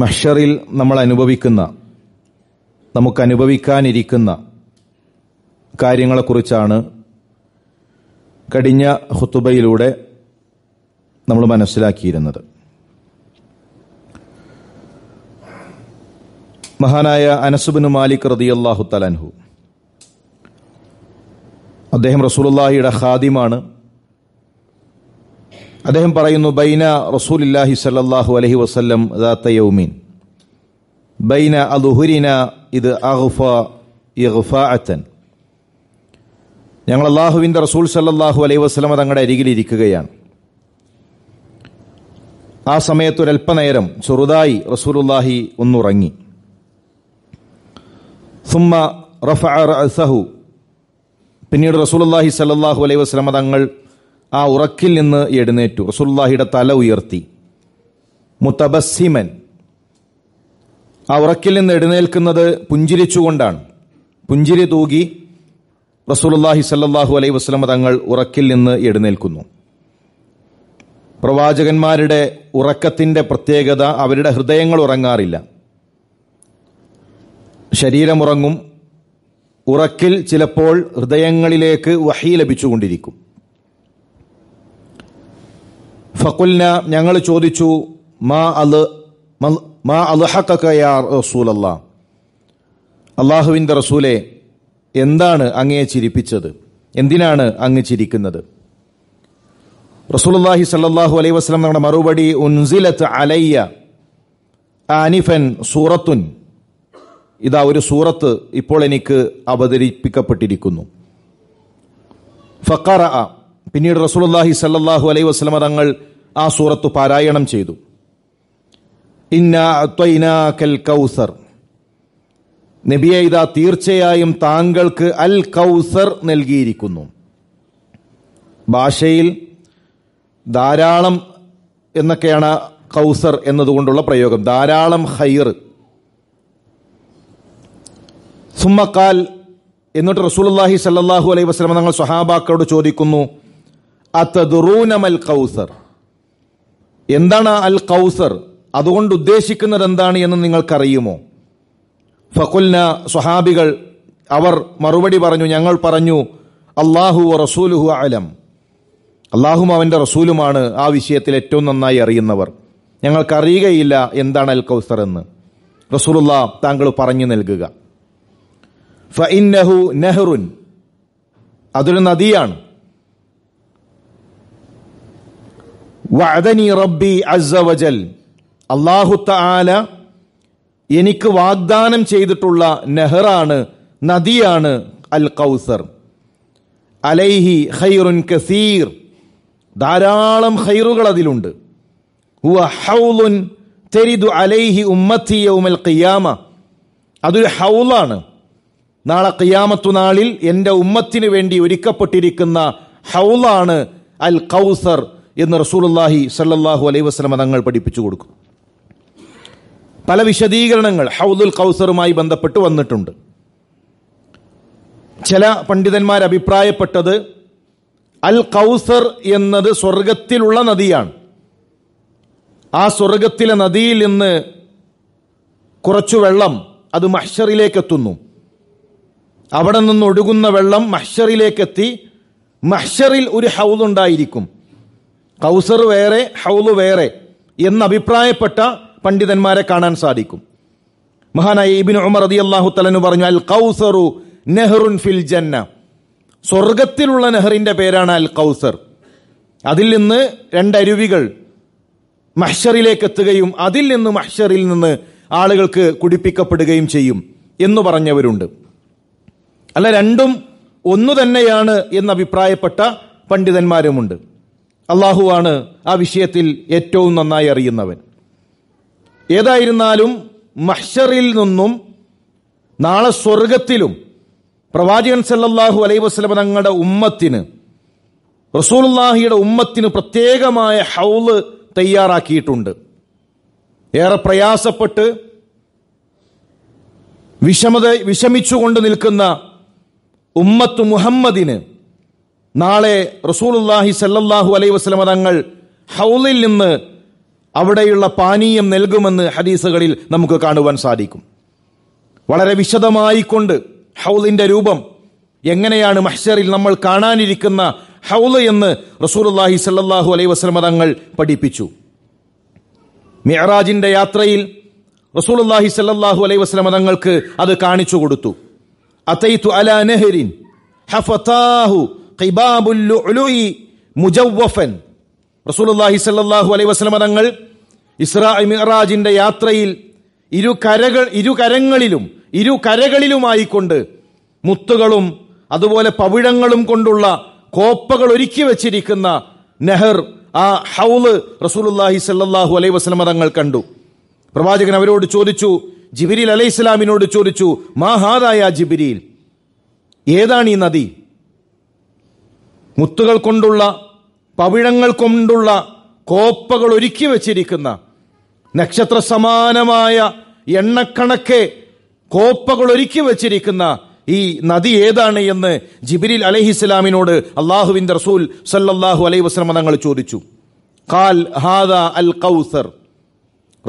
മഷറിൽ നമ്മൾ അനുഭവിക്കുന്ന നമുക്ക് അനുഭവിക്കാനിരിക്കുന്ന കാര്യങ്ങളെക്കുറിച്ചാണ് കടിഞ്ഞ ഹുത്തുബയിലൂടെ നമ്മൾ മനസ്സിലാക്കിയിരുന്നത് മഹാനായ അനസുബിന് മാലിക് റതി അള്ളാഹു തലാൻഹു അദ്ദേഹം റസൂലുള്ളാഹിയുടെ ഖാദിമാണ് അദ്ദേഹം പറയുന്നു ബൈന റസൂലില്ലാഹി സല്ലാഹു അലഹി വസ്ലം ദാത്തയൗമീൻ ബൈന അദുഹുരിന ഇത് അഹ്ഫ ഞങ്ങൾ അള്ളാഹുവിൻ്റെ റസൂൽ സല്ലാഹു അലൈഹി വസ്ലം തങ്ങളുടെ അരികിലിരിക്കുകയാണ് ആ ഒരല്പനേരം ചെറുതായി റസൂലുല്ലാഹി ഒന്നുറങ്ങി സുമ്മ റഫ് അസഹു പിന്നീട് റസൂലുല്ലാഹി സല്ലാഹു അലൈഹി വസ്ലമ തങ്ങൾ ആ ഉറക്കിൽ നിന്ന് എഴുന്നേറ്റു റസുല്ലാഹിയുടെ തല ഉയർത്തി മുത്തബസിമൻ ആ ഉറക്കിൽ നിന്ന് എഴുന്നേൽക്കുന്നത് പുഞ്ചിരിച്ചുകൊണ്ടാണ് പുഞ്ചിരി തൂകി റസൂലുല്ലാഹി സല്ലാഹു അലൈഹി വസ്ലമ തങ്ങൾ ഉറക്കിൽ നിന്ന് എഴുന്നേൽക്കുന്നു പ്രവാചകന്മാരുടെ ഉറക്കത്തിന്റെ പ്രത്യേകത അവരുടെ ഹൃദയങ്ങൾ ഉറങ്ങാറില്ല ശരീരമുറങ്ങും ഉറക്കിൽ ചിലപ്പോൾ ഹൃദയങ്ങളിലേക്ക് വഹി ലഭിച്ചുകൊണ്ടിരിക്കും ഫക്കുൽന ഞങ്ങൾ ചോദിച്ചു മാ അല് മാ അലുഹക്കയാ റസൂൽ അല്ലാ അള്ളാഹുവിൻ്റെ റസൂലെ എന്താണ് അങ്ങയെ ചിരിപ്പിച്ചത് എന്തിനാണ് അങ്ങ് ചിരിക്കുന്നത് റസൂലുല്ലാഹി സല്ലാഹു അലൈഹി വസ്ലം നമ്മുടെ മറുപടി ഉൻസിലത്ത് അലയ്യ ആനിഫൻ സൂറത്തുൻ ഇതാ ഒരു സൂറത്ത് ഇപ്പോൾ എനിക്ക് അവതരിപ്പിക്കപ്പെട്ടിരിക്കുന്നു ഫക്കാറ പിന്നീട് റസൂലുല്ലാഹി സല്ലാഹു അലൈഹി വസ്ലമ തങ്ങൾ ആ സൂറത്ത് പാരായണം ചെയ്തു ഇന്ന കൗസർ നബിയെ തീർച്ചയായും താങ്കൾക്ക് അൽ കൗസർ നൽകിയിരിക്കുന്നു ഭാഷയിൽ ധാരാളം എന്നൊക്കെയാണ് കൗസർ എന്നതുകൊണ്ടുള്ള പ്രയോഗം ധാരാളം ഹൈർ സുമ്മക്കാൽ എന്നിട്ട് റസൂലുല്ലാഹി സല്ലാഹു അലൈഹി വസ്ലം തങ്ങൾ സ്വഹാബാക്കളോട് ചോദിക്കുന്നു അത്തദുറൂനമൽ കൗസർ എന്താണ് അൽ കൗസർ അതുകൊണ്ട് ഉദ്ദേശിക്കുന്നത് എന്താണ് എന്ന് നിങ്ങൾക്കറിയുമോ ഫകുൽന സ്വഹാബികൾ അവർ മറുപടി പറഞ്ഞു ഞങ്ങൾ പറഞ്ഞു അള്ളാഹു റസൂലുഹു അലം അള്ളാഹും അവൻ്റെ റസൂലുമാണ് ആ വിഷയത്തിൽ ഏറ്റവും നന്നായി അറിയുന്നവർ ഞങ്ങൾക്കറിയുകയില്ല എന്താണ് അൽ കൗസർ എന്ന് റസൂലുള്ള താങ്കൾ പറഞ്ഞു നൽകുക ഫഇന്നഹു ഇന്നഹു നെഹ്റുൻ അതൊരു നദിയാണ് വഅദനി റബ്ബി അസവജൽ അല്ലാഹു തആല എനിക്ക് വാഗ്ദാനം ചെയ്തിട്ടുള്ള നെഹ്റാണ് നദിയാണ് അൽ കൗസർ അലൈഹി ഖൈറുൻ കസീർ ധാരാളം ഖൈറുകൾ അതിലുണ്ട് ഹുവ ഹൗലുൻ തെരിദു അലൈഹി ഉമ്മത്തി യൗമൽ ഖിയാമ അതൊരു ഹൗലാണ് നാളെ ഖിയാമത്തു നാളിൽ എൻ്റെ ഉമ്മത്തിന് വേണ്ടി ഒരുക്കപ്പെട്ടിരിക്കുന്ന ഹൗലാണ് അൽ കൗസർ എന്ന് റസൂലുല്ലാഹി സല്ലാഹു അലൈ വസ്ലമ തങ്ങൾ പഠിപ്പിച്ചു കൊടുക്കും പല വിശദീകരണങ്ങൾ ഹൗദുൽ കൗസറുമായി ബന്ധപ്പെട്ട് വന്നിട്ടുണ്ട് ചില പണ്ഡിതന്മാർ അഭിപ്രായപ്പെട്ടത് അൽ കൗസർ എന്നത് സ്വർഗത്തിലുള്ള നദിയാണ് ആ സ്വർഗത്തിലെ നദിയിൽ നിന്ന് കുറച്ചു വെള്ളം അത് മഹ്ഷറിലേക്കെത്തുന്നു അവിടെ നിന്ന് ഒഴുകുന്ന വെള്ളം മഹ്ഷറിലേക്കെത്തി മഹ്ഷറിൽ ഒരു ഹൗദുണ്ടായിരിക്കും കൗസർ വേറെ ഹൗല് വേറെ എന്നഭിപ്രായപ്പെട്ട പണ്ഡിതന്മാരെ കാണാൻ സാധിക്കും മഹാനായ ഇബിൻ ഉമർ അതി അള്ളാഹു തലനു പറഞ്ഞു അൽ കൗസറു നെഹ്റുൻ ഫിൽ ജന്ന സ്വർഗത്തിലുള്ള നെഹ്റിന്റെ പേരാണ് അൽ കൗസർ അതിൽ നിന്ന് രണ്ടരുവികൾ മഹ്ഷറിലേക്ക് എത്തുകയും അതിൽ നിന്ന് മഹ്ഷറിൽ നിന്ന് ആളുകൾക്ക് കുടിപ്പിക്കപ്പെടുകയും ചെയ്യും എന്ന് പറഞ്ഞവരുണ്ട് അല്ല രണ്ടും ഒന്നു തന്നെയാണ് എന്നഭിപ്രായപ്പെട്ട പണ്ഡിതന്മാരുമുണ്ട് അള്ളാഹുവാണ് ആ വിഷയത്തിൽ ഏറ്റവും നന്നായി അറിയുന്നവൻ ഏതായിരുന്നാലും മഹ്ഷറിൽ നിന്നും നാളെ സ്വർഗത്തിലും പ്രവാചകൻ സല്ലല്ലാഹു അലൈ വസ്ലമ തങ്ങളുടെ ഉമ്മത്തിന് റസൂലുല്ലാഹിയുടെ ഉമ്മത്തിന് പ്രത്യേകമായ ഹൗള് തയ്യാറാക്കിയിട്ടുണ്ട് ഏറെ പ്രയാസപ്പെട്ട് വിഷമത വിഷമിച്ചുകൊണ്ട് നിൽക്കുന്ന ഉമ്മത്ത് മുഹമ്മദിന് നാളെ റസൂലുല്ലാഹി സല്ലാഹു അലൈ വസ്ലമ തങ്ങൾ ഹൗലിൽ നിന്ന് അവിടെയുള്ള പാനീയം നൽകുമെന്ന് ഹദീസുകളിൽ നമുക്ക് കാണുവാൻ സാധിക്കും വളരെ വിശദമായിക്കൊണ്ട് ഹൗലിൻ്റെ രൂപം എങ്ങനെയാണ് മഹ്ഷറിൽ നമ്മൾ കാണാനിരിക്കുന്ന ഹൗല് എന്ന് റസൂലുല്ലാഹി സല്ലാഹു അലൈ വസ്ലമ തങ്ങൾ പഠിപ്പിച്ചു മിഹറാജിൻ്റെ യാത്രയിൽ റസൂലുല്ലാഹി സല്ലാഹു അലൈ വസ്ലമ തങ്ങൾക്ക് അത് കാണിച്ചു കൊടുത്തു അതൈത്തു അല നെഹ്റിൻ ഹഫതാഹു തങ്ങൾ ഇസ്രാ യാത്രയിൽ ഇരു കരകൾ ഇരു കരങ്ങളിലും ഇരു കരകളിലുമായിക്കൊണ്ട് മുത്തുകളും അതുപോലെ പവിഴങ്ങളും കൊണ്ടുള്ള കോപ്പകൾ ഒരുക്കി വച്ചിരിക്കുന്ന നെഹർ ആ ഹൗല് റസൂലുല്ലാഹി സല്ലാഹു അലൈ വസ്ലമ തങ്ങൾ കണ്ടു പ്രവാചകൻ അവരോട് ചോദിച്ചു ജിബിരിൽ അലൈഹിസ്ലാമിനോട് ചോദിച്ചു മാഹാദായ ജിബിരിൽ ഏതാണ് ഈ നദി മുത്തുകൾ കൊണ്ടുള്ള പവിഴങ്ങൾ കൊണ്ടുള്ള കോപ്പകൾ ഒരുക്കി വച്ചിരിക്കുന്ന നക്ഷത്ര സമാനമായ എണ്ണക്കണക്കെ കോപ്പകൾ ഒരുക്കി വച്ചിരിക്കുന്ന ഈ നദി ഏതാണ് എന്ന് ജിബിരിൽ അലഹിസ്ലാമിനോട് അള്ളാഹുവിൻ്റെ റസൂൽ സല്ലല്ലാഹു അലൈഹി വസ്ലമ തങ്ങൾ ചോദിച്ചു കാൽ ഹാദ അൽ കൗസർ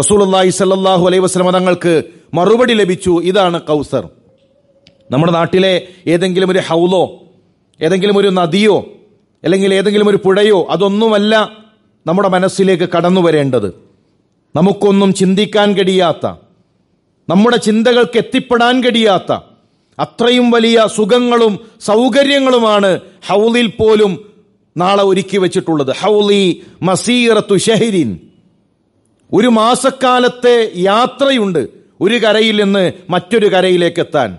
റസൂൽ അള്ളാഹി സല്ലല്ലാഹു അലൈഹി വസ്ലമ തങ്ങൾക്ക് മറുപടി ലഭിച്ചു ഇതാണ് കൗസർ നമ്മുടെ നാട്ടിലെ ഏതെങ്കിലും ഒരു ഹൗലോ ഏതെങ്കിലും ഒരു നദിയോ അല്ലെങ്കിൽ ഏതെങ്കിലും ഒരു പുഴയോ അതൊന്നുമല്ല നമ്മുടെ മനസ്സിലേക്ക് കടന്നു വരേണ്ടത് നമുക്കൊന്നും ചിന്തിക്കാൻ കഴിയാത്ത നമ്മുടെ ചിന്തകൾക്ക് എത്തിപ്പെടാൻ കഴിയാത്ത അത്രയും വലിയ സുഖങ്ങളും സൗകര്യങ്ങളുമാണ് ഹൗലിൽ പോലും നാളെ ഒരുക്കി വെച്ചിട്ടുള്ളത് ഹൗലി മസീറത്തു ഷെഹരീൻ ഒരു മാസക്കാലത്തെ യാത്രയുണ്ട് ഒരു കരയിൽ നിന്ന് മറ്റൊരു കരയിലേക്ക് എത്താൻ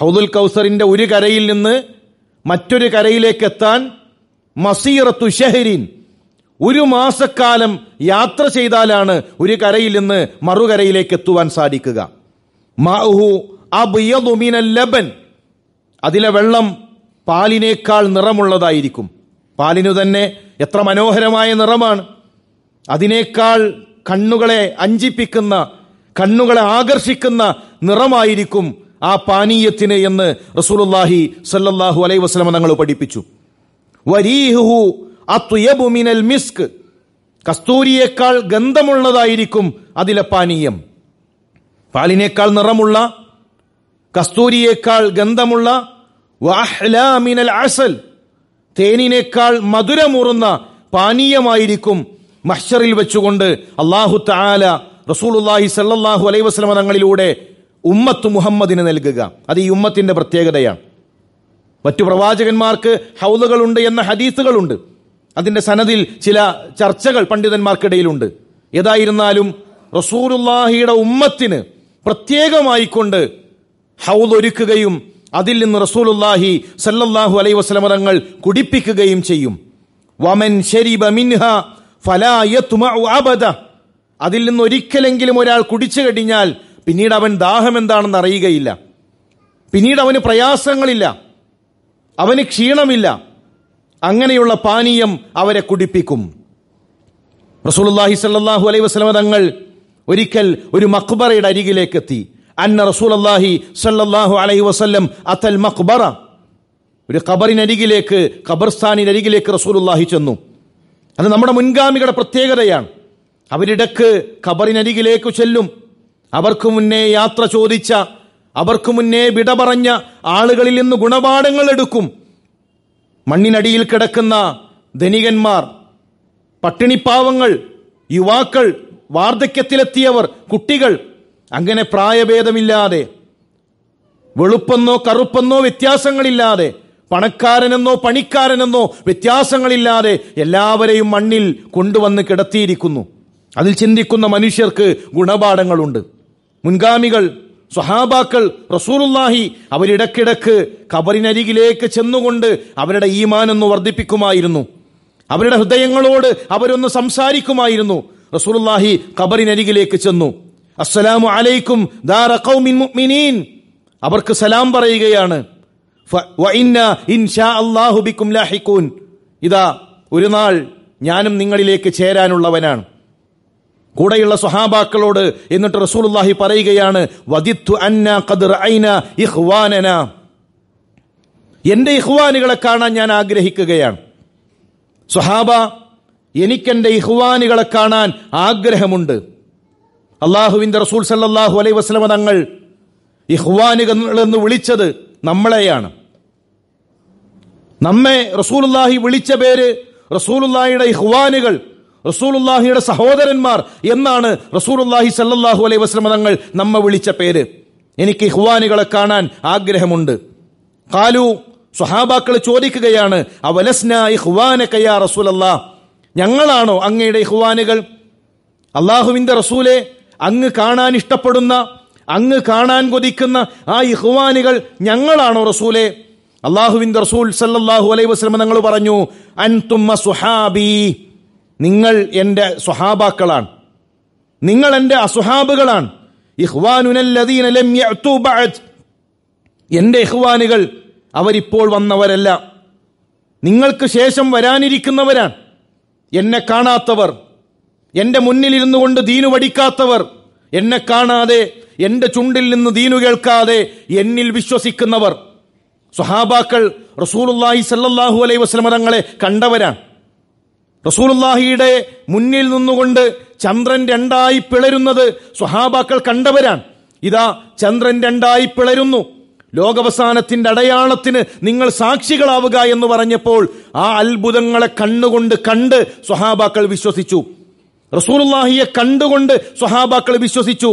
ഹൗദുൽ കൗസറിന്റെ ഒരു കരയിൽ നിന്ന് മറ്റൊരു കരയിലേക്ക് എത്താൻ മസീറത്തു ഷെഹരീൻ ഒരു മാസക്കാലം യാത്ര ചെയ്താലാണ് ഒരു കരയിൽ നിന്ന് മറുകരയിലേക്ക് എത്തുവാൻ സാധിക്കുക മാഹു അബിയതുമീന ലബൻ അതിലെ വെള്ളം പാലിനേക്കാൾ നിറമുള്ളതായിരിക്കും പാലിനു തന്നെ എത്ര മനോഹരമായ നിറമാണ് അതിനേക്കാൾ കണ്ണുകളെ അഞ്ചിപ്പിക്കുന്ന കണ്ണുകളെ ആകർഷിക്കുന്ന നിറമായിരിക്കും ആ പാനീയത്തിന് എന്ന് റസൂൽ സല്ലല്ലാഹു അലൈഹി വസ്ലമ തങ്ങൾ പഠിപ്പിച്ചു വരീഹു മിനൽ മിസ്ക് കസ്തൂരിയേക്കാൾ ഗന്ധമുള്ളതായിരിക്കും അതിലെ പാനീയം പാലിനേക്കാൾ നിറമുള്ള കസ്തൂരിയേക്കാൾ ഗന്ധമുള്ള വാഹ്ലാമിനൽ അസൽ തേനിനേക്കാൾ മധുരമൂറുന്ന പാനീയമായിരിക്കും മഷറിൽ വെച്ചുകൊണ്ട് അള്ളാഹു താല റസൂലുല്ലാഹി സല്ലാഹു അലൈവസ്ലമ ഉമ്മത്ത് മുഹമ്മദിന് നൽകുക അത് ഈ ഉമ്മത്തിന്റെ പ്രത്യേകതയാണ് മറ്റു പ്രവാചകന്മാർക്ക് ഹൗലുകളുണ്ട് എന്ന ഹദീസുകളുണ്ട് അതിൻ്റെ സനദിൽ ചില ചർച്ചകൾ പണ്ഡിതന്മാർക്കിടയിലുണ്ട് ഏതായിരുന്നാലും റസൂറുല്ലാഹിയുടെ ഉമ്മത്തിന് പ്രത്യേകമായിക്കൊണ്ട് ഹൗലൊരുക്കുകയും അതിൽ നിന്ന് റസൂലുല്ലാഹി സല്ലല്ലാഹു അലൈ വസ്ലമതങ്ങൾ കുടിപ്പിക്കുകയും ചെയ്യും വമൻ ഷരിബ മിൻഹ അബദ അതിൽ നിന്ന് ഒരിക്കലെങ്കിലും ഒരാൾ കുടിച്ചു കഴിഞ്ഞാൽ പിന്നീട് അവൻ ദാഹം എന്താണെന്ന് അറിയുകയില്ല പിന്നീട് അവന് പ്രയാസങ്ങളില്ല അവന് ക്ഷീണമില്ല അങ്ങനെയുള്ള പാനീയം അവരെ കുടിപ്പിക്കും റസൂലുല്ലാഹി സാഹു അലൈ വസ്ലമ തങ്ങൾ ഒരിക്കൽ ഒരു മക്ബറയുടെ അരികിലേക്ക് എത്തി അന്ന അള്ളാഹി സല്ലാഹു അലൈഹി വസ്ല്ലം അത്തൽ മക്ബറ ഒരു ഖബറിനരികിലേക്ക് ഖബർസ്ഥാനിനരികിലേക്ക് റസൂലുല്ലാഹി ചെന്നു അത് നമ്മുടെ മുൻഗാമികളുടെ പ്രത്യേകതയാണ് അവരിടക്ക് ഖബറിനരികിലേക്ക് ചെല്ലും അവർക്ക് മുന്നേ യാത്ര ചോദിച്ച അവർക്ക് മുന്നേ വിട പറഞ്ഞ ആളുകളിൽ നിന്ന് ഗുണപാഠങ്ങൾ എടുക്കും മണ്ണിനടിയിൽ കിടക്കുന്ന ധനികന്മാർ പട്ടിണിപ്പാവങ്ങൾ യുവാക്കൾ വാർദ്ധക്യത്തിലെത്തിയവർ കുട്ടികൾ അങ്ങനെ പ്രായഭേദമില്ലാതെ വെളുപ്പെന്നോ കറുപ്പെന്നോ വ്യത്യാസങ്ങളില്ലാതെ പണക്കാരനെന്നോ പണിക്കാരനെന്നോ വ്യത്യാസങ്ങളില്ലാതെ എല്ലാവരെയും മണ്ണിൽ കൊണ്ടുവന്ന് കിടത്തിയിരിക്കുന്നു അതിൽ ചിന്തിക്കുന്ന മനുഷ്യർക്ക് ഗുണപാഠങ്ങളുണ്ട് മുൻഗാമികൾ സ്വഹാബാക്കൾ റസൂലുല്ലാഹി അവരിടക്കിടക്ക് കബറിനരികിലേക്ക് ചെന്നുകൊണ്ട് അവരുടെ ഈമാനൊന്ന് വർദ്ധിപ്പിക്കുമായിരുന്നു അവരുടെ ഹൃദയങ്ങളോട് അവരൊന്ന് സംസാരിക്കുമായിരുന്നു റസൂലുല്ലാഹി കബറിനരികിലേക്ക് ചെന്നു അസ്സലാമു അലൈക്കും മുഅ്മിനീൻ അവർക്ക് സലാം പറയുകയാണ് ഇതാ ഒരു നാൾ ഞാനും നിങ്ങളിലേക്ക് ചേരാനുള്ളവനാണ് കൂടെയുള്ള സ്വഹാബാക്കളോട് എന്നിട്ട് റസൂലുള്ളാഹി പറയുകയാണ് വദിത്തു അന്ന ഖദർ ഐന ഇഹ്വാനന എൻ്റെ ഇഹ്വാനുകളെ കാണാൻ ഞാൻ ആഗ്രഹിക്കുകയാണ് സ്വഹാബ എനിക്കെൻ്റെ ഇഹ്വാനുകളെ കാണാൻ ആഗ്രഹമുണ്ട് അള്ളാഹുവിൻ്റെ റസൂൽ സല്ലാഹു അലൈ വസ്ലമ തങ്ങൾ ഇഹ്വാനുകൾ എന്ന് വിളിച്ചത് നമ്മളെയാണ് നമ്മെ റസൂലുല്ലാഹി വിളിച്ച പേര് റസൂലുല്ലാഹിയുടെ ഇഹ്വാനുകൾ റസൂലുല്ലാഹിയുടെ സഹോദരന്മാർ എന്നാണ് റസൂലുല്ലാഹി സല്ലാഹു അലൈഹി വസ്ലമ തങ്ങൾ നമ്മ വിളിച്ച പേര് എനിക്ക് ഇഖ്വാനികളെ കാണാൻ ആഗ്രഹമുണ്ട് കാലു സ്വഹാബാക്കൾ ചോദിക്കുകയാണ് അവലസ്ന ഇഹ്വാനക്കയാ റസൂലല്ലാ ഞങ്ങളാണോ അങ്ങയുടെ ഇഹ്വാനുകൾ അള്ളാഹുവിന്റെ റസൂലെ അങ്ങ് കാണാൻ ഇഷ്ടപ്പെടുന്ന അങ്ങ് കാണാൻ കൊതിക്കുന്ന ആ ഇഹ്വാനുകൾ ഞങ്ങളാണോ റസൂലെ അള്ളാഹുവിൻ്റെ റസൂൽ സല്ലാഹു അലൈഹി വസ്ലമ ഞങ്ങൾ പറഞ്ഞു അൻതും തുമ്മ സുഹാബി നിങ്ങൾ എൻ്റെ സ്വഹാബാക്കളാണ് നിങ്ങൾ എൻ്റെ അസുഹാബുകളാണ് എൻ്റെ ഇഹ്വാനുകൾ അവരിപ്പോൾ വന്നവരല്ല നിങ്ങൾക്ക് ശേഷം വരാനിരിക്കുന്നവരാണ് എന്നെ കാണാത്തവർ എൻ്റെ ഇരുന്നു കൊണ്ട് ദീനു പഠിക്കാത്തവർ എന്നെ കാണാതെ എൻ്റെ ചുണ്ടിൽ നിന്ന് ദീനു കേൾക്കാതെ എന്നിൽ വിശ്വസിക്കുന്നവർ സുഹാബാക്കൾ റസൂലുല്ലാഹി സല്ലാഹു അലൈ വസ്ലമതങ്ങളെ തങ്ങളെ കണ്ടവരാണ് റസൂലുല്ലാഹിയുടെ മുന്നിൽ നിന്നുകൊണ്ട് ചന്ദ്രൻ രണ്ടായി പിളരുന്നത് സ്വഹാബാക്കൾ കണ്ടവരാണ് ഇതാ ചന്ദ്രൻ രണ്ടായി പിളരുന്നു ലോകവസാനത്തിന്റെ അടയാളത്തിന് നിങ്ങൾ സാക്ഷികളാവുക എന്ന് പറഞ്ഞപ്പോൾ ആ അത്ഭുതങ്ങളെ കണ്ണുകൊണ്ട് കണ്ട് സ്വഹാബാക്കൾ വിശ്വസിച്ചു റസൂലുല്ലാഹിയെ കണ്ടുകൊണ്ട് സ്വഹാബാക്കൾ വിശ്വസിച്ചു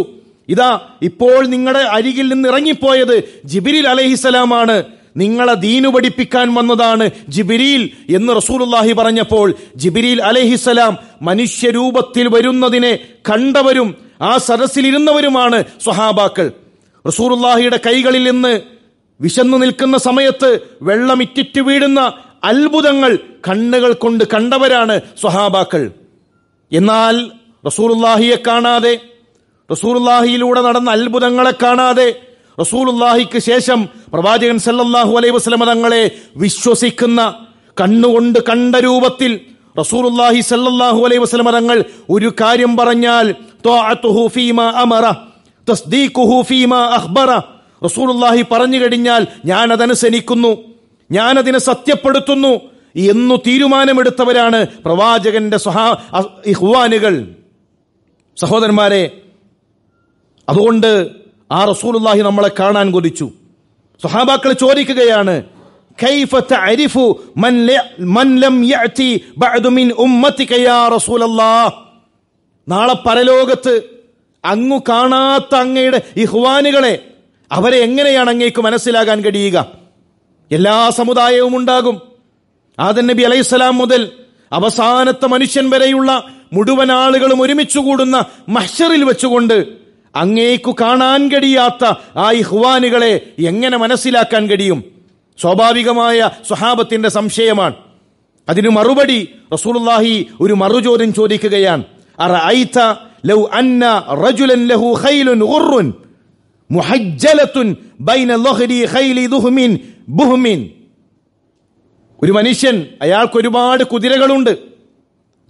ഇതാ ഇപ്പോൾ നിങ്ങളുടെ അരികിൽ നിന്ന് ഇറങ്ങിപ്പോയത് ജിബിരിൽ അലഹിസലാമാണ് നിങ്ങളെ ദീനു പഠിപ്പിക്കാൻ വന്നതാണ് ജിബിരിയിൽ എന്ന് റസൂലുല്ലാഹി പറഞ്ഞപ്പോൾ ജിബിരിയിൽ അലഹിസലാം മനുഷ്യരൂപത്തിൽ വരുന്നതിനെ കണ്ടവരും ആ സദസ്സിലിരുന്നവരുമാണ് സ്വഹാബാക്കൾ റസൂറുല്ലാഹിയുടെ കൈകളിൽ നിന്ന് വിശന്നു നിൽക്കുന്ന സമയത്ത് വെള്ളമിറ്റിറ്റ് വീഴുന്ന അത്ഭുതങ്ങൾ കണ്ണുകൾ കൊണ്ട് കണ്ടവരാണ് സ്വഹാബാക്കൾ എന്നാൽ റസൂറുല്ലാഹിയെ കാണാതെ റസൂറുല്ലാഹിയിലൂടെ നടന്ന അത്ഭുതങ്ങളെ കാണാതെ റസൂലുല്ലാഹിക്ക് ശേഷം പ്രവാചകൻ സല്ലല്ലാഹു അലൈഹി വസ്ലമ തങ്ങളെ വിശ്വസിക്കുന്ന കണ്ണുകൊണ്ട് കണ്ട രൂപത്തിൽ റസൂലുല്ലാഹി സല്ലല്ലാഹു അലൈഹി വസ്ലമ തങ്ങൾ ഒരു കാര്യം പറഞ്ഞാൽ അമറ അഹ്ബറ റസൂലുല്ലാഹി പറഞ്ഞു കഴിഞ്ഞാൽ ഞാൻ അതിനെ സത്യപ്പെടുത്തുന്നു എന്നു തീരുമാനമെടുത്തവരാണ് പ്രവാചകന്റെ സഹാ ഇഹ്വാനുകൾ സഹോദരന്മാരെ അതുകൊണ്ട് ആ റസൂലുല്ലാഹി നമ്മളെ കാണാൻ കൊതിച്ചു സുഹാബാക്കൾ ചോദിക്കുകയാണ് നാളെ പരലോകത്ത് അങ്ങു കാണാത്ത അങ്ങയുടെ ഇഹ്വാനുകളെ അവരെ എങ്ങനെയാണ് അങ്ങേക്ക് മനസ്സിലാകാൻ കഴിയുക എല്ലാ സമുദായവും ഉണ്ടാകും ആദൻ നബി അലൈഹിസ്സലാം മുതൽ അവസാനത്തെ മനുഷ്യൻ വരെയുള്ള മുഴുവൻ ആളുകളും ഒരുമിച്ച് കൂടുന്ന മഷറിൽ വെച്ചുകൊണ്ട് അങ്ങേക്കു കാണാൻ കഴിയാത്ത ആ ഇഹ്വാനുകളെ എങ്ങനെ മനസ്സിലാക്കാൻ കഴിയും സ്വാഭാവികമായ സ്വഹാബത്തിന്റെ സംശയമാണ് അതിനു മറുപടി റസൂലുള്ളാഹി ഒരു മറുചോദ്യം ചോദിക്കുകയാണ് ലൗ റജുലൻ ലഹു ഖൈലുൻ മുഹജ്ജലത്തുൻ ബൈന ഖൈലി ദുഹ്മിൻ ബുഹ്മിൻ ഒരു മനുഷ്യൻ അയാൾക്ക് ഒരുപാട് കുതിരകളുണ്ട്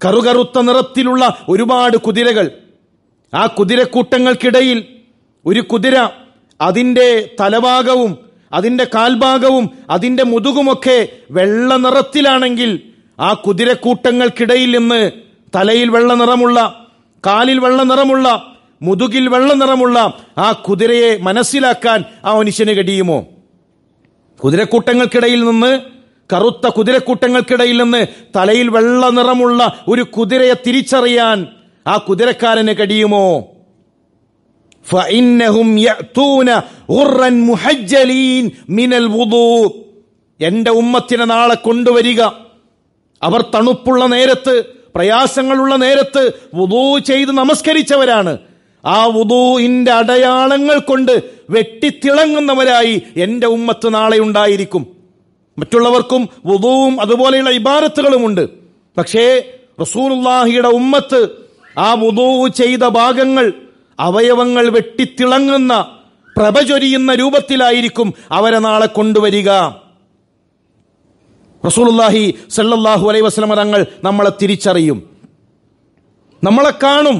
കറുകറുത്ത നിറത്തിലുള്ള ഒരുപാട് കുതിരകൾ ആ കുതിരക്കൂട്ടങ്ങൾക്കിടയിൽ ഒരു കുതിര അതിൻ്റെ തലഭാഗവും അതിൻ്റെ കാൽഭാഗവും അതിൻ്റെ മുതുകുമൊക്കെ വെള്ള നിറത്തിലാണെങ്കിൽ ആ കുതിരക്കൂട്ടങ്ങൾക്കിടയിൽ നിന്ന് തലയിൽ വെള്ള നിറമുള്ള കാലിൽ വെള്ള നിറമുള്ള മുതുകിൽ വെള്ള നിറമുള്ള ആ കുതിരയെ മനസ്സിലാക്കാൻ ആ മനുഷ്യന് കഴിയുമോ കുതിരക്കൂട്ടങ്ങൾക്കിടയിൽ നിന്ന് കറുത്ത കുതിരക്കൂട്ടങ്ങൾക്കിടയിൽ നിന്ന് തലയിൽ വെള്ള നിറമുള്ള ഒരു കുതിരയെ തിരിച്ചറിയാൻ ആ കുതിരക്കാരന് കഴിയുമോ എന്റെ ഉമ്മത്തിനെ നാളെ കൊണ്ടുവരിക അവർ തണുപ്പുള്ള നേരത്ത് പ്രയാസങ്ങളുള്ള നേരത്ത് വുദൂ ചെയ്ത് നമസ്കരിച്ചവരാണ് ആ വുദൂയിന്റെ അടയാളങ്ങൾ കൊണ്ട് വെട്ടിത്തിളങ്ങുന്നവരായി എന്റെ ഉമ്മത്ത് നാളെ ഉണ്ടായിരിക്കും മറ്റുള്ളവർക്കും വുദൂവും അതുപോലെയുള്ള ഇബാരത്തുകളുമുണ്ട് പക്ഷേ റസൂലുള്ളാഹിയുടെ ഉമ്മത്ത് ആ മുതു ചെയ്ത ഭാഗങ്ങൾ അവയവങ്ങൾ വെട്ടിത്തിളങ്ങുന്ന പ്രഭചൊരിയുന്ന രൂപത്തിലായിരിക്കും അവരെ നാളെ കൊണ്ടുവരിക റസൂലുല്ലാഹി സല്ലല്ലാഹു അലൈ വസ്ലമ തങ്ങൾ നമ്മളെ തിരിച്ചറിയും നമ്മളെ കാണും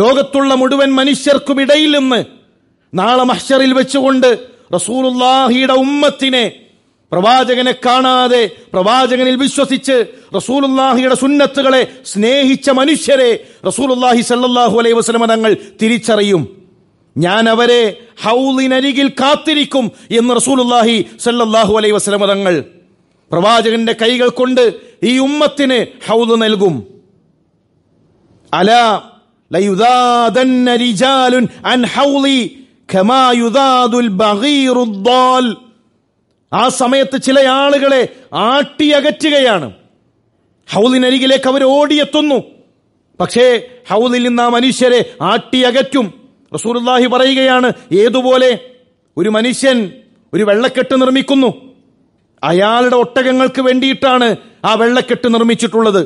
ലോകത്തുള്ള മുഴുവൻ മനുഷ്യർക്കുമിടയിൽ നിന്ന് നാളെ മഹ്ഷറിൽ വെച്ചുകൊണ്ട് റസൂലുല്ലാഹിയുടെ ഉമ്മത്തിനെ പ്രവാചകനെ കാണാതെ പ്രവാചകനിൽ വിശ്വസിച്ച് റസൂലുല്ലാഹിയുടെ സുന്നത്തുകളെ സ്നേഹിച്ച മനുഷ്യരെ റസൂലുല്ലാഹി സല്ലാഹു അലൈഹി വസ്ലമ തങ്ങൾ തിരിച്ചറിയും ഞാൻ അവരെ ഹൗലിനരികിൽ കാത്തിരിക്കും എന്ന് റസൂലുല്ലാഹി സല്ലാഹു അലൈഹി വസ്ലമ തങ്ങൾ പ്രവാചകന്റെ കൈകൾ കൊണ്ട് ഈ ഉമ്മത്തിന് ഹൗദ് നൽകും അല ലയുദാദൻ അൻ ഹൗലി കമാ യുദാദുൽ ബഗീറുദ്ദാൽ ആ സമയത്ത് ചില ആളുകളെ ആട്ടിയകറ്റുകയാണ് ഹൗലിനരികിലേക്ക് അവർ ഓടിയെത്തുന്നു പക്ഷേ ഹൗലിൽ നിന്ന് ആ മനുഷ്യരെ ആട്ടിയകറ്റും റസൂർല്ലാഹി പറയുകയാണ് ഏതുപോലെ ഒരു മനുഷ്യൻ ഒരു വെള്ളക്കെട്ട് നിർമ്മിക്കുന്നു അയാളുടെ ഒട്ടകങ്ങൾക്ക് വേണ്ടിയിട്ടാണ് ആ വെള്ളക്കെട്ട് നിർമ്മിച്ചിട്ടുള്ളത്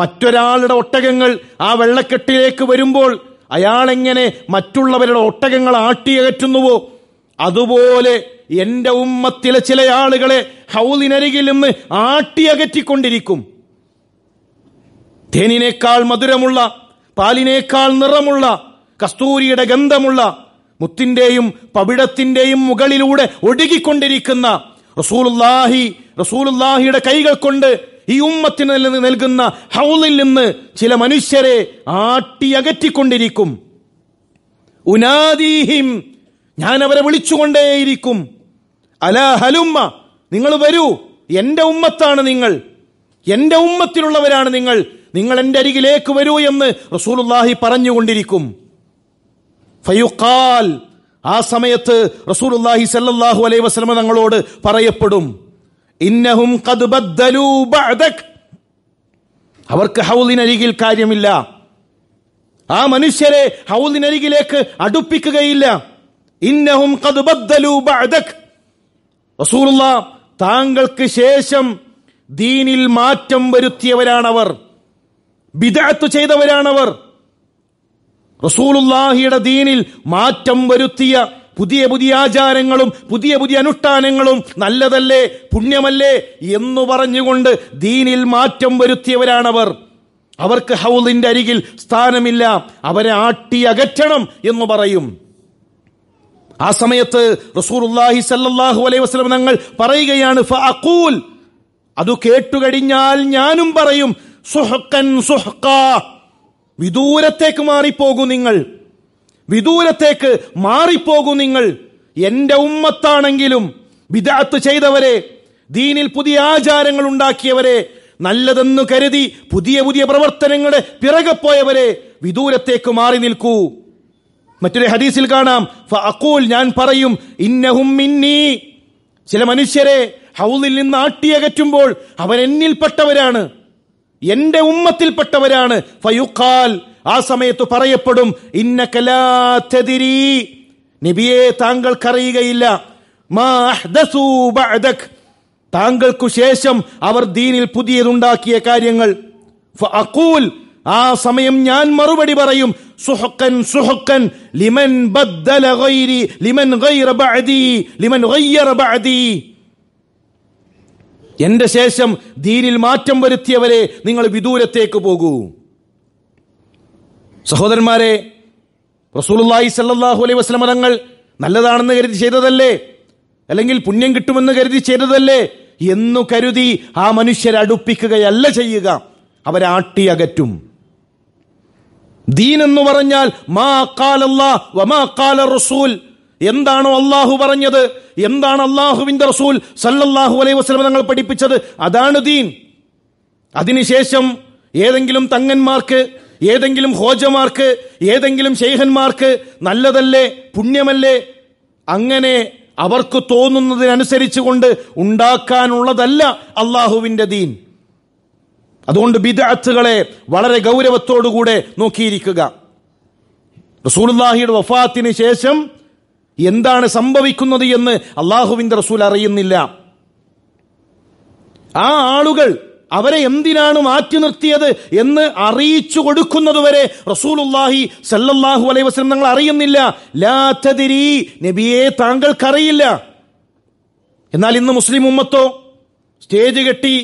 മറ്റൊരാളുടെ ഒട്ടകങ്ങൾ ആ വെള്ളക്കെട്ടിലേക്ക് വരുമ്പോൾ അയാളെങ്ങനെ മറ്റുള്ളവരുടെ ഒട്ടകങ്ങൾ ആട്ടിയകറ്റുന്നുവോ അതുപോലെ എന്റെ ഉമ്മത്തിലെ ചില ആളുകളെ ഹൗലിനരികിൽ നിന്ന് ആട്ടിയകറ്റിക്കൊണ്ടിരിക്കും തേനിനേക്കാൾ മധുരമുള്ള പാലിനേക്കാൾ നിറമുള്ള കസ്തൂരിയുടെ ഗന്ധമുള്ള മുത്തിന്റെയും പവിടത്തിന്റെയും മുകളിലൂടെ ഒഴുകിക്കൊണ്ടിരിക്കുന്ന റസൂലുല്ലാഹി റസൂലുല്ലാഹിയുടെ കൈകൾ കൊണ്ട് ഈ ഉമ്മത്തിന് നൽകുന്ന ഹൗലിൽ നിന്ന് ചില മനുഷ്യരെ ആട്ടിയകറ്റിക്കൊണ്ടിരിക്കും ഞാൻ അവരെ വിളിച്ചുകൊണ്ടേയിരിക്കും അല ഹലുമ്മ നിങ്ങൾ വരൂ എൻ്റെ ഉമ്മത്താണ് നിങ്ങൾ എൻ്റെ ഉമ്മത്തിലുള്ളവരാണ് നിങ്ങൾ നിങ്ങൾ എൻ്റെ അരികിലേക്ക് വരൂ എന്ന് റസൂലുല്ലാഹി പറഞ്ഞുകൊണ്ടിരിക്കും ഫയുഖാൽ ആ സമയത്ത് റസൂലുല്ലാഹി സല്ലല്ലാഹു അലൈഹി വസ്ലമ തങ്ങളോട് പറയപ്പെടും ഇന്നഹും ഖദ് ബദ്ദലൂ ബഅദക് അവർക്ക് ഹൗലിനരികിൽ കാര്യമില്ല ആ മനുഷ്യരെ ഹൗലിനരികിലേക്ക് അടുപ്പിക്കുകയില്ല ഇന്നഹും റസൂലുള്ള താങ്കൾക്ക് ശേഷം ദീനിൽ മാറ്റം വരുത്തിയവരാണവർ ബിദഅത്ത് ചെയ്തവരാണവർ റസൂലുള്ളാഹിയുടെ ദീനിൽ മാറ്റം വരുത്തിയ പുതിയ പുതിയ ആചാരങ്ങളും പുതിയ പുതിയ അനുഷ്ഠാനങ്ങളും നല്ലതല്ലേ പുണ്യമല്ലേ എന്ന് പറഞ്ഞുകൊണ്ട് ദീനിൽ മാറ്റം വരുത്തിയവരാണവർ അവർക്ക് ഹൗലിന്റെ അരികിൽ സ്ഥാനമില്ല അവരെ ആട്ടി അകറ്റണം എന്ന് പറയും ആ സമയത്ത് റസൂർഹി സല്ലാഹു അലൈ വസ്ലം ഞങ്ങൾ പറയുകയാണ് ഫഅഖൂൽ അത് കേട്ടുകഴിഞ്ഞാൽ ഞാനും പറയും സുഹക്കൻ സുഹക്ക വിദൂരത്തേക്ക് മാറിപ്പോകൂ നിങ്ങൾ വിദൂരത്തേക്ക് മാറിപ്പോകൂ നിങ്ങൾ എന്റെ ഉമ്മത്താണെങ്കിലും വിദാത്ത് ചെയ്തവരെ ദീനിൽ പുതിയ ആചാരങ്ങൾ ഉണ്ടാക്കിയവരെ നല്ലതെന്ന് കരുതി പുതിയ പുതിയ പ്രവർത്തനങ്ങളുടെ പിറകെ പോയവരെ വിദൂരത്തേക്ക് മാറി നിൽക്കൂ മറ്റൊരു ഹദീസിൽ കാണാം അക്കൂൽ ഞാൻ പറയും ഇന്നഹും മിന്നി ചില മനുഷ്യരെ ഹൗലിൽ നിന്ന് ആട്ടിയകറ്റുമ്പോൾ അവർ എന്നിൽപ്പെട്ടവരാണ് എന്റെ ഉമ്മത്തിൽപ്പെട്ടവരാണ് ഫയുഖാൽ ആ സമയത്ത് പറയപ്പെടും ഇന്ന കലാതിരി നബിയെ താങ്കൾക്കറിയുകയില്ല താങ്കൾക്കു ശേഷം അവർ ദീനിൽ പുതിയതുണ്ടാക്കിയ കാര്യങ്ങൾ ആ സമയം ഞാൻ മറുപടി പറയും സുഹക്കൻ സുഹക്കൻ ലിമൻ ബദ്ദല ഗൈരി ലിമൻ ഗൈറ ബഅദി ലിമൻ ഗയ്യറ ബഅദി എന്റെ ശേഷം ദീനിൽ മാറ്റം വരുത്തിയവരെ നിങ്ങൾ വിദൂരത്തേക്ക് പോകൂ സഹോദരന്മാരെ റസൂലുള്ളാഹി സല്ലല്ലാഹു അലൈഹി വസല്ലം തങ്ങൾ നല്ലതാണെന്ന് കരുതി ചെയ്തതല്ലേ അല്ലെങ്കിൽ പുണ്യം കിട്ടുമെന്ന് കരുതി ചെയ്തതല്ലേ എന്നു കരുതി ആ മനുഷ്യരെ അടുപ്പിക്കുകയല്ല ചെയ്യുക അവരാട്ടി അകറ്റും ദീൻ എന്ന് പറഞ്ഞാൽ മാ കാലല്ലാ വമാ കാല റസൂൽ എന്താണോ അള്ളാഹു പറഞ്ഞത് എന്താണ് അള്ളാഹുവിന്റെ റസൂൽ സല്ലല്ലാഹു അലൈഹി വസ്ലം തങ്ങൾ പഠിപ്പിച്ചത് അതാണ് ദീൻ അതിനുശേഷം ഏതെങ്കിലും തങ്ങന്മാർക്ക് ഏതെങ്കിലും ഹോജമാർക്ക് ഏതെങ്കിലും ശൈഹന്മാർക്ക് നല്ലതല്ലേ പുണ്യമല്ലേ അങ്ങനെ അവർക്ക് തോന്നുന്നതിനനുസരിച്ച് കൊണ്ട് ഉണ്ടാക്കാനുള്ളതല്ല അള്ളാഹുവിന്റെ ദീൻ അതുകൊണ്ട് ബിദഅത്തുകളെ വളരെ ഗൗരവത്തോടുകൂടെ നോക്കിയിരിക്കുക റസൂലുല്ലാഹിയുടെ വഫാത്തിന് ശേഷം എന്താണ് സംഭവിക്കുന്നത് എന്ന് അള്ളാഹുവിന്റെ റസൂൽ അറിയുന്നില്ല ആ ആളുകൾ അവരെ എന്തിനാണ് മാറ്റി നിർത്തിയത് എന്ന് അറിയിച്ചു കൊടുക്കുന്നതുവരെ റസൂലുല്ലാഹി സല്ലല്ലാഹു അലൈഹി വസ്ലം തങ്ങൾ അറിയുന്നില്ല ലാത്തതിരി നബിയെ താങ്കൾക്കറിയില്ല എന്നാൽ ഇന്ന് മുസ്ലിം ഉമ്മത്തോ സ്റ്റേജ് കെട്ടി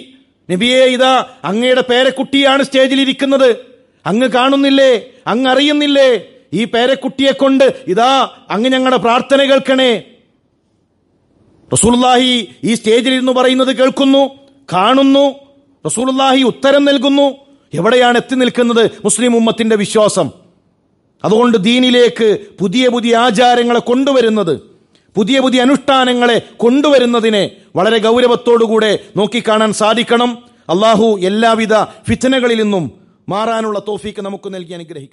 നബിയെ ഇതാ അങ്ങയുടെ പേരക്കുട്ടിയാണ് സ്റ്റേജിൽ ഇരിക്കുന്നത് അങ്ങ് കാണുന്നില്ലേ അങ്ങ് അറിയുന്നില്ലേ ഈ പേരക്കുട്ടിയെ കൊണ്ട് ഇതാ അങ്ങ് ഞങ്ങളുടെ പ്രാർത്ഥന കേൾക്കണേ റസൂൽഹി ഈ സ്റ്റേജിൽ ഇരുന്ന് പറയുന്നത് കേൾക്കുന്നു കാണുന്നു റസൂൽഹി ഉത്തരം നൽകുന്നു എവിടെയാണ് എത്തി നിൽക്കുന്നത് മുസ്ലിം ഉമ്മത്തിന്റെ വിശ്വാസം അതുകൊണ്ട് ദീനിലേക്ക് പുതിയ പുതിയ ആചാരങ്ങളെ കൊണ്ടുവരുന്നത് പുതിയ പുതിയ അനുഷ്ഠാനങ്ങളെ കൊണ്ടുവരുന്നതിനെ വളരെ ഗൗരവത്തോടുകൂടെ നോക്കിക്കാണാൻ സാധിക്കണം അള്ളാഹു എല്ലാവിധ ഫിത്തനകളിൽ നിന്നും മാറാനുള്ള തോഫീക്ക് നമുക്ക് നൽകി അനുഗ്രഹിക്കണം